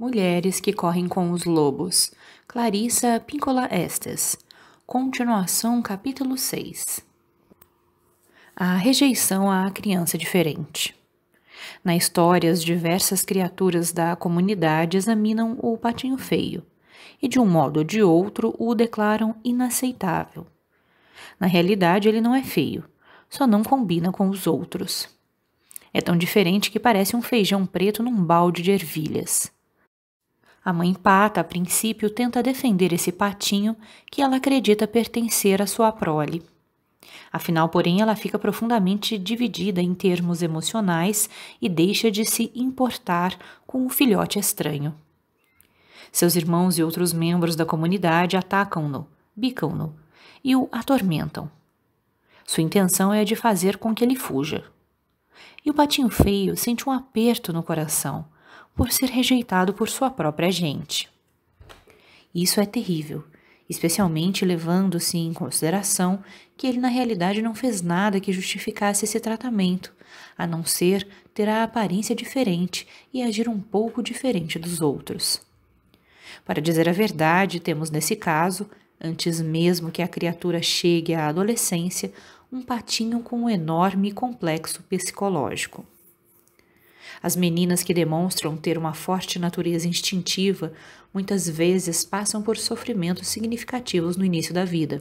Mulheres que correm com os lobos. Clarissa Pincola Estes. Continuação, capítulo 6. A rejeição à criança diferente. Na história, as diversas criaturas da comunidade examinam o patinho feio e, de um modo ou de outro, o declaram inaceitável. Na realidade, ele não é feio, só não combina com os outros. É tão diferente que parece um feijão preto num balde de ervilhas. A mãe pata, a princípio, tenta defender esse patinho que ela acredita pertencer à sua prole. Afinal, porém, ela fica profundamente dividida em termos emocionais e deixa de se importar com o filhote estranho. Seus irmãos e outros membros da comunidade atacam-no, bicam-no e o atormentam. Sua intenção é de fazer com que ele fuja. E o patinho feio sente um aperto no coração por ser rejeitado por sua própria gente. Isso é terrível, especialmente levando-se em consideração que ele na realidade não fez nada que justificasse esse tratamento, a não ser ter a aparência diferente e agir um pouco diferente dos outros. Para dizer a verdade, temos nesse caso, antes mesmo que a criatura chegue à adolescência, um patinho com um enorme complexo psicológico. As meninas que demonstram ter uma forte natureza instintiva muitas vezes passam por sofrimentos significativos no início da vida.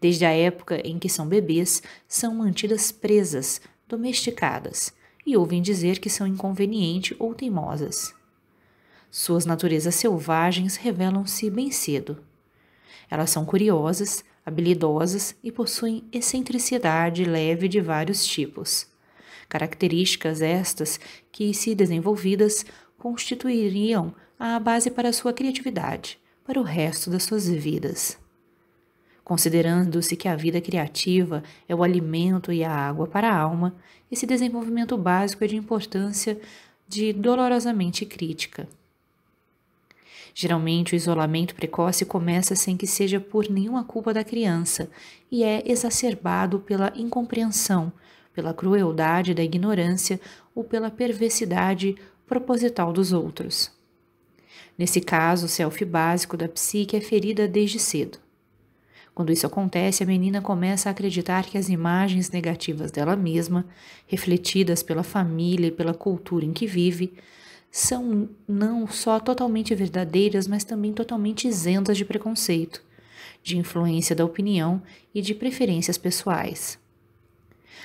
Desde a época em que são bebês, são mantidas presas, domesticadas, e ouvem dizer que são inconvenientes ou teimosas. Suas naturezas selvagens revelam-se bem cedo. Elas são curiosas, habilidosas e possuem excentricidade leve de vários tipos. Características estas que, se desenvolvidas, constituiriam a base para sua criatividade, para o resto das suas vidas. Considerando-se que a vida criativa é o alimento e a água para a alma, esse desenvolvimento básico é de importância de dolorosamente crítica. Geralmente, o isolamento precoce começa sem que seja por nenhuma culpa da criança e é exacerbado pela incompreensão, pela crueldade da ignorância ou pela perversidade proposital dos outros. Nesse caso, o self básico da psique é ferida desde cedo. Quando isso acontece, a menina começa a acreditar que as imagens negativas dela mesma, refletidas pela família e pela cultura em que vive, são não só totalmente verdadeiras, mas também totalmente isentas de preconceito, de influência da opinião e de preferências pessoais.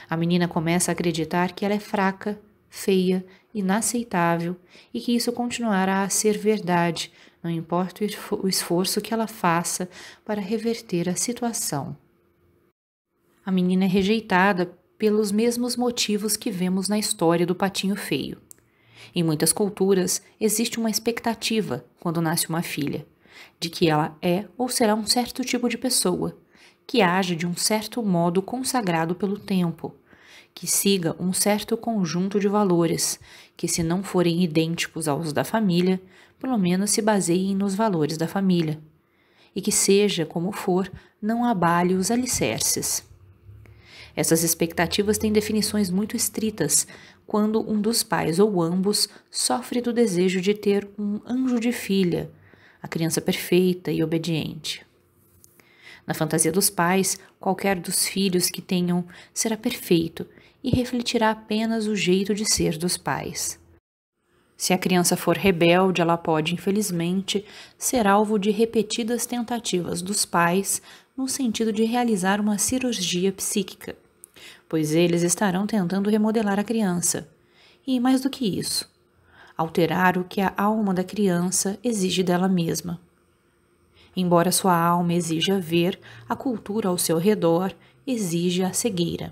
A menina começa a acreditar que ela é fraca, feia, inaceitável e que isso continuará a ser verdade, não importa o esforço que ela faça para reverter a situação. A menina é rejeitada pelos mesmos motivos que vemos na história do patinho feio. Em muitas culturas, existe uma expectativa, quando nasce uma filha, de que ela é ou será um certo tipo de pessoa, que haja de um certo modo consagrado pelo tempo, que siga um certo conjunto de valores, que, se não forem idênticos aos da família, pelo menos se baseiem nos valores da família, e que, seja como for, não abale os alicerces. Essas expectativas têm definições muito estritas quando um dos pais ou ambos sofre do desejo de ter um anjo de filha, a criança perfeita e obediente. Na fantasia dos pais, qualquer dos filhos que tenham será perfeito e refletirá apenas o jeito de ser dos pais. Se a criança for rebelde, ela pode, infelizmente, ser alvo de repetidas tentativas dos pais no sentido de realizar uma cirurgia psíquica, pois eles estarão tentando remodelar a criança. E mais do que isso, alterar o que a alma da criança exige dela mesma. Embora sua alma exija ver, a cultura ao seu redor exige a cegueira.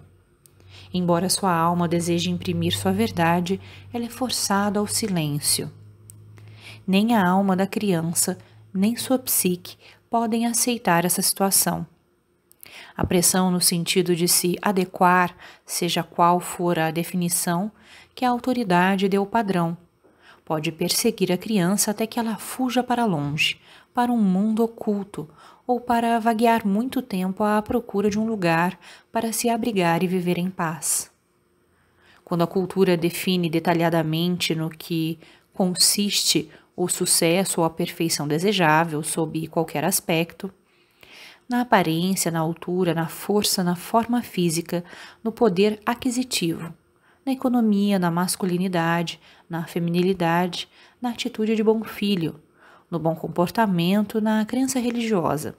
Embora sua alma deseje imprimir sua verdade, ela é forçada ao silêncio. Nem a alma da criança, nem sua psique podem aceitar essa situação. A pressão no sentido de se adequar, seja qual for a definição que a autoridade deu o padrão, pode perseguir a criança até que ela fuja para longe, para um mundo oculto ou para vaguear muito tempo à procura de um lugar para se abrigar e viver em paz. Quando a cultura define detalhadamente no que consiste o sucesso ou a perfeição desejável sob qualquer aspecto, na aparência, na altura, na força, na forma física, no poder aquisitivo, na economia, na masculinidade, na feminilidade, na atitude de bom filho, no bom comportamento, na crença religiosa.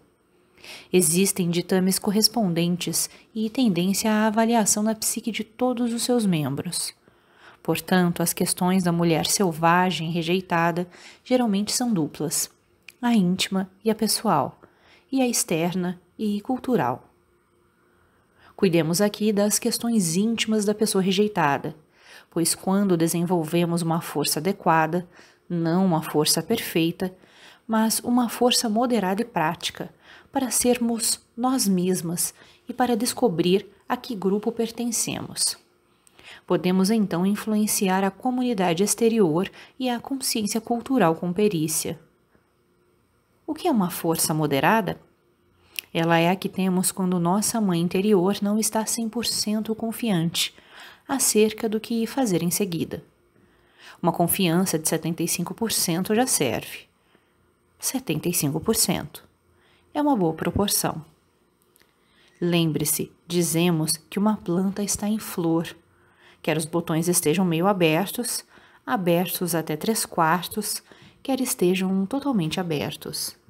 Existem ditames correspondentes e tendência à avaliação da psique de todos os seus membros. Portanto, as questões da mulher selvagem rejeitada geralmente são duplas: a íntima e a pessoal, e a externa e cultural. Cuidemos aqui das questões íntimas da pessoa rejeitada, pois quando desenvolvemos uma força adequada, não uma força perfeita, mas uma força moderada e prática, para sermos nós mesmas e para descobrir a que grupo pertencemos. Podemos então influenciar a comunidade exterior e a consciência cultural com perícia. O que é uma força moderada? Ela é a que temos quando nossa mãe interior não está 100% confiante acerca do que fazer em seguida. Uma confiança de 75% já serve. 75% é uma boa proporção. Lembre-se, dizemos que uma planta está em flor, quer os botões estejam meio abertos, abertos até 3 quartos, quer estejam totalmente abertos.